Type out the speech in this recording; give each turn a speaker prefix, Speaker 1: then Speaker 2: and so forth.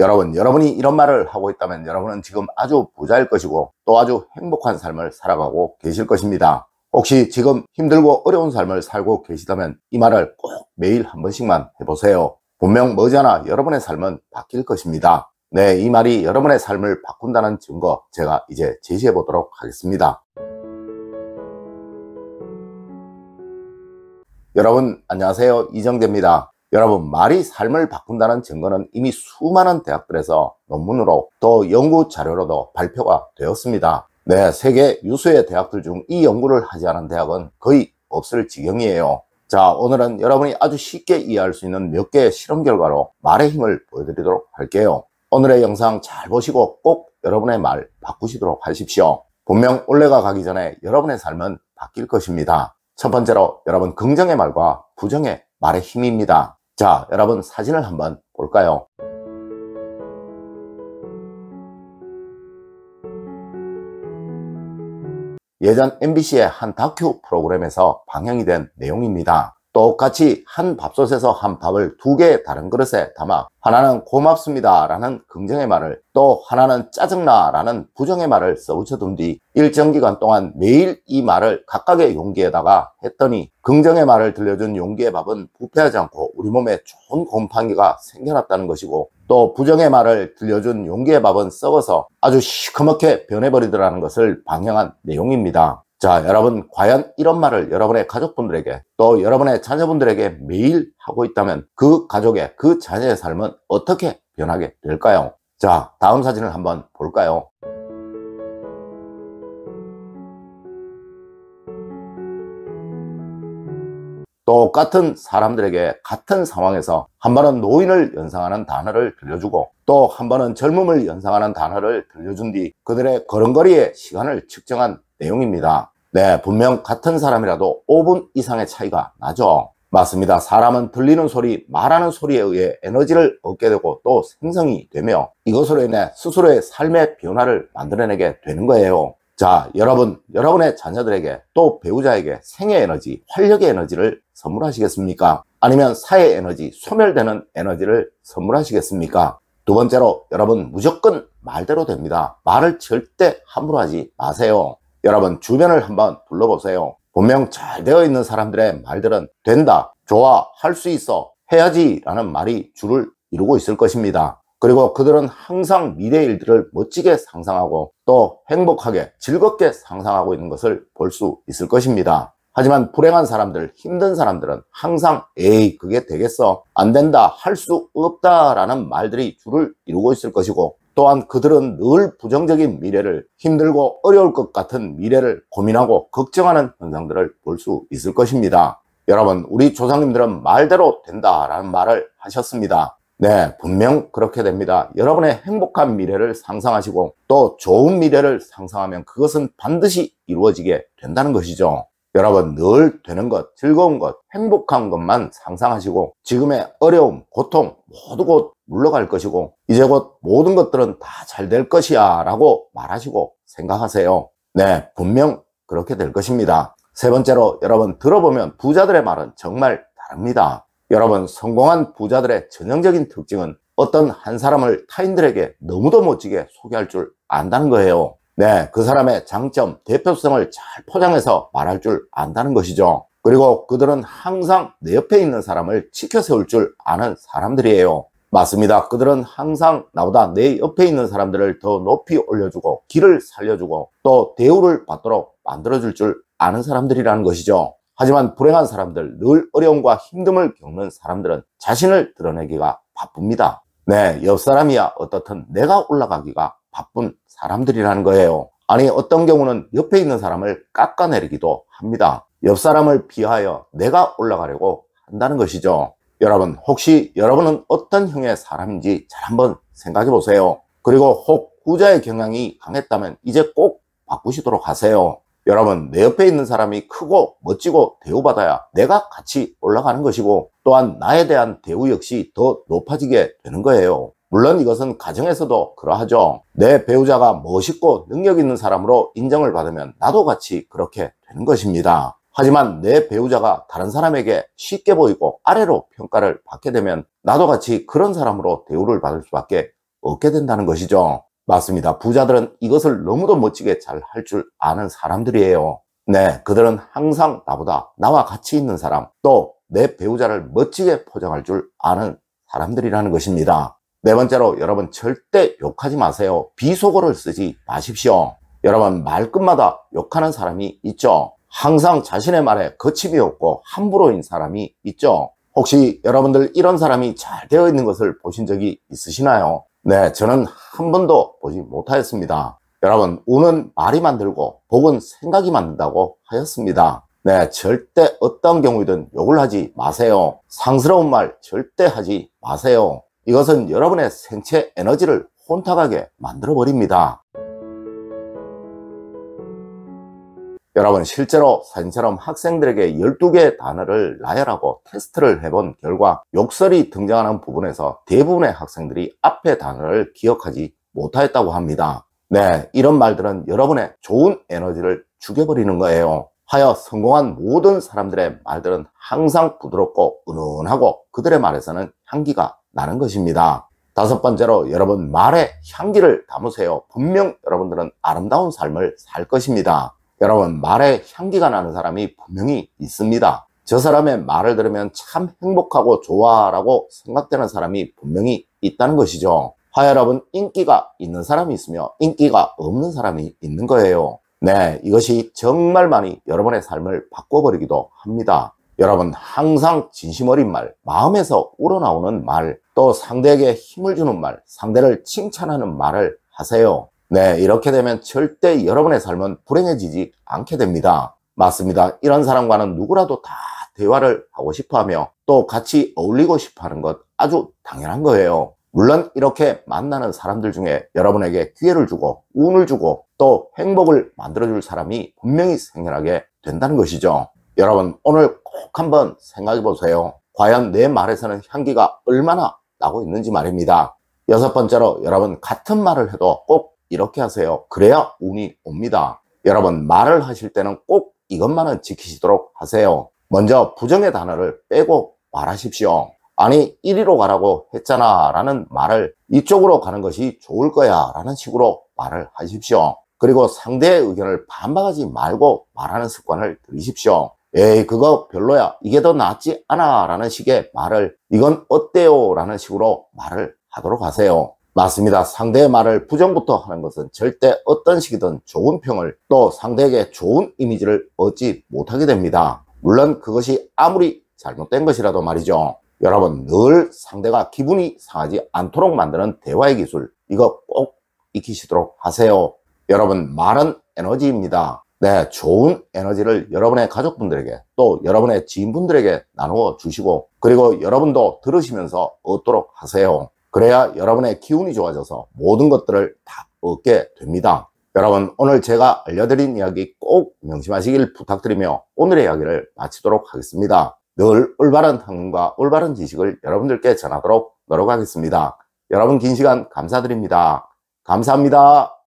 Speaker 1: 여러분, 여러분이 이런 말을 하고 있다면 여러분은 지금 아주 부자일 것이고 또 아주 행복한 삶을 살아가고 계실 것입니다. 혹시 지금 힘들고 어려운 삶을 살고 계시다면 이 말을 꼭 매일 한 번씩만 해보세요. 분명 머지않아 여러분의 삶은 바뀔 것입니다. 네, 이 말이 여러분의 삶을 바꾼다는 증거 제가 이제 제시해 보도록 하겠습니다. 여러분 안녕하세요 이정재입니다. 여러분 말이 삶을 바꾼다는 증거는 이미 수많은 대학들에서 논문으로 또 연구 자료로도 발표가 되었습니다. 네, 세계 유수의 대학들 중 이 연구를 하지 않은 대학은 거의 없을 지경이에요. 자, 오늘은 여러분이 아주 쉽게 이해할 수 있는 몇 개의 실험 결과로 말의 힘을 보여드리도록 할게요. 오늘의 영상 잘 보시고 꼭 여러분의 말 바꾸시도록 하십시오. 분명 올레가 가기 전에 여러분의 삶은 바뀔 것입니다. 첫 번째로 여러분 긍정의 말과 부정의 말의 힘입니다. 자, 여러분 사진을 한번 볼까요? 예전 MBC의 한 다큐 프로그램에서 방영이 된 내용입니다. 똑같이 한 밥솥에서 한 밥을 두개 다른 그릇에 담아 하나는 고맙습니다 라는 긍정의 말을 또 하나는 짜증나 라는 부정의 말을 써붙여둔 뒤 일정 기간 동안 매일 이 말을 각각의 용기에다가 했더니 긍정의 말을 들려준 용기의 밥은 부패하지 않고 우리 몸에 좋은 곰팡이가 생겨났다는 것이고 또 부정의 말을 들려준 용기의 밥은 썩어서 아주 시커멓게 변해버리더라는 것을 방영한 내용입니다. 자, 여러분 과연 이런 말을 여러분의 가족분들에게 또 여러분의 자녀분들에게 매일 하고 있다면 그 가족의 그 자녀의 삶은 어떻게 변하게 될까요? 자, 다음 사진을 한번 볼까요? 똑같은 사람들에게 같은 상황에서 한 번은 노인을 연상하는 단어를 들려주고 또 한 번은 젊음을 연상하는 단어를 들려준 뒤 그들의 걸음걸이의 시간을 측정한 내용입니다. 네, 분명 같은 사람이라도 5분 이상의 차이가 나죠. 맞습니다. 사람은 들리는 소리, 말하는 소리에 의해 에너지를 얻게 되고 또 생성이 되며 이것으로 인해 스스로의 삶의 변화를 만들어내게 되는 거예요. 자, 여러분, 여러분의 자녀들에게 또 배우자에게 생의 에너지, 활력의 에너지를 선물하시겠습니까? 아니면 사회 에너지, 소멸되는 에너지를 선물하시겠습니까? 두 번째로 여러분 무조건 말대로 됩니다. 말을 절대 함부로 하지 마세요. 여러분 주변을 한번 둘러보세요. 분명 잘 되어 있는 사람들의 말들은 된다, 좋아, 할 수 있어, 해야지 라는 말이 줄을 이루고 있을 것입니다. 그리고 그들은 항상 미래 일들을 멋지게 상상하고 또 행복하게 즐겁게 상상하고 있는 것을 볼 수 있을 것입니다. 하지만 불행한 사람들, 힘든 사람들은 항상 에이 그게 되겠어, 안 된다, 할 수 없다 라는 말들이 줄을 이루고 있을 것이고 또한 그들은 늘 부정적인 미래를 힘들고 어려울 것 같은 미래를 고민하고 걱정하는 현상들을 볼 수 있을 것입니다. 여러분 우리 조상님들은 말대로 된다라는 말을 하셨습니다. 네 분명 그렇게 됩니다. 여러분의 행복한 미래를 상상하시고 또 좋은 미래를 상상하면 그것은 반드시 이루어지게 된다는 것이죠. 여러분 늘 되는 것, 즐거운 것, 행복한 것만 상상하시고 지금의 어려움, 고통 모두 곧 물러갈 것이고 이제 곧 모든 것들은 다 잘 될 것이야 라고 말하시고 생각하세요. 네, 분명 그렇게 될 것입니다. 세 번째로 여러분 들어보면 부자들의 말은 정말 다릅니다. 여러분 성공한 부자들의 전형적인 특징은 어떤 한 사람을 타인들에게 너무도 멋지게 소개할 줄 안다는 거예요. 네, 그 사람의 장점, 대표성을 잘 포장해서 말할 줄 안다는 것이죠. 그리고 그들은 항상 내 옆에 있는 사람을 지켜 세울 줄 아는 사람들이에요. 맞습니다. 그들은 항상 나보다 내 옆에 있는 사람들을 더 높이 올려주고 길을 살려주고 또 대우를 받도록 만들어줄 줄 아는 사람들이라는 것이죠. 하지만 불행한 사람들, 늘 어려움과 힘듦을 겪는 사람들은 자신을 드러내기가 바쁩니다. 네, 옆 사람이야 어떻든 내가 올라가기가 바쁜 사람들이라는 거예요. 아니 어떤 경우는 옆에 있는 사람을 깎아내리기도 합니다. 옆 사람을 비하여 내가 올라가려고 한다는 것이죠. 여러분 혹시 여러분은 어떤 형의 사람인지 잘 한번 생각해 보세요. 그리고 혹 후자의 경향이 강했다면 이제 꼭 바꾸시도록 하세요. 여러분 내 옆에 있는 사람이 크고 멋지고 대우받아야 내가 같이 올라가는 것이고 또한 나에 대한 대우 역시 더 높아지게 되는 거예요. 물론 이것은 가정에서도 그러하죠. 내 배우자가 멋있고 능력 있는 사람으로 인정을 받으면 나도 같이 그렇게 되는 것입니다. 하지만 내 배우자가 다른 사람에게 쉽게 보이고 아래로 평가를 받게 되면 나도 같이 그런 사람으로 대우를 받을 수밖에 없게 된다는 것이죠. 맞습니다. 부자들은 이것을 너무도 멋지게 잘 할 줄 아는 사람들이에요. 네, 그들은 항상 나보다 나와 같이 있는 사람, 또 내 배우자를 멋지게 포장할 줄 아는 사람들이라는 것입니다. 네 번째로 여러분 절대 욕하지 마세요. 비속어를 쓰지 마십시오. 여러분 말끝마다 욕하는 사람이 있죠. 항상 자신의 말에 거침이 없고 함부로인 사람이 있죠. 혹시 여러분들 이런 사람이 잘 되어 있는 것을 보신 적이 있으시나요? 네, 저는 한 번도 보지 못하였습니다. 여러분, 운은 말이 만들고 복은 생각이 만든다고 하였습니다. 네, 절대 어떤 경우이든 욕을 하지 마세요. 상스러운 말 절대 하지 마세요. 이것은 여러분의 생체 에너지를 혼탁하게 만들어 버립니다 여러분 실제로 사진처럼 학생들에게 12개의 단어를 나열하고 테스트를 해본 결과 욕설이 등장하는 부분에서 대부분의 학생들이 앞의 단어를 기억하지 못하였다고 합니다 네 이런 말들은 여러분의 좋은 에너지를 죽여버리는 거예요 하여 성공한 모든 사람들의 말들은 항상 부드럽고 은은하고 그들의 말에서는 향기가 나는 것입니다. 다섯 번째로 여러분 말에 향기를 담으세요. 분명 여러분들은 아름다운 삶을 살 것입니다. 여러분 말에 향기가 나는 사람이 분명히 있습니다. 저 사람의 말을 들으면 참 행복하고 좋아라고 생각되는 사람이 분명히 있다는 것이죠. 하 아, 여러분 인기가 있는 사람이 있으며 인기가 없는 사람이 있는 거예요. 네, 이것이 정말 많이 여러분의 삶을 바꿔버리기도 합니다. 여러분 항상 진심 어린 말, 마음에서 우러나오는 말, 또 상대에게 힘을 주는 말, 상대를 칭찬하는 말을 하세요. 네, 이렇게 되면 절대 여러분의 삶은 불행해지지 않게 됩니다. 맞습니다. 이런 사람과는 누구라도 다 대화를 하고 싶어 하며 또 같이 어울리고 싶어 하는 것 아주 당연한 거예요. 물론 이렇게 만나는 사람들 중에 여러분에게 기회를 주고 운을 주고 또 행복을 만들어줄 사람이 분명히 생겨나게 된다는 것이죠. 여러분 오늘 꼭 한번 생각해 보세요. 과연 내 말에서는 향기가 얼마나 나고 있는지 말입니다. 여섯 번째로 여러분 같은 말을 해도 꼭 이렇게 하세요. 그래야 운이 옵니다. 여러분 말을 하실 때는 꼭 이것만은 지키시도록 하세요. 먼저 부정의 단어를 빼고 말하십시오. 아니 이리로 가라고 했잖아 라는 말을 이쪽으로 가는 것이 좋을 거야 라는 식으로 말을 하십시오. 그리고 상대의 의견을 반박하지 말고 말하는 습관을 들이십시오. 에이 그거 별로야 이게 더 낫지 않아 라는 식의 말을 이건 어때요 라는 식으로 말을 하도록 하세요 맞습니다 상대의 말을 부정부터 하는 것은 절대 어떤 식이든 좋은 평을 또 상대에게 좋은 이미지를 얻지 못하게 됩니다 물론 그것이 아무리 잘못된 것이라도 말이죠 여러분 늘 상대가 기분이 상하지 않도록 만드는 대화의 기술 이거 꼭 익히시도록 하세요 여러분 말은 에너지입니다 네, 좋은 에너지를 여러분의 가족분들에게 또 여러분의 지인분들에게 나누어 주시고 그리고 여러분도 들으시면서 얻도록 하세요. 그래야 여러분의 기운이 좋아져서 모든 것들을 다 얻게 됩니다. 여러분 오늘 제가 알려드린 이야기 꼭 명심하시길 부탁드리며 오늘의 이야기를 마치도록 하겠습니다. 늘 올바른 탐문과 올바른 지식을 여러분들께 전하도록 노력하겠습니다. 여러분 긴 시간 감사드립니다. 감사합니다.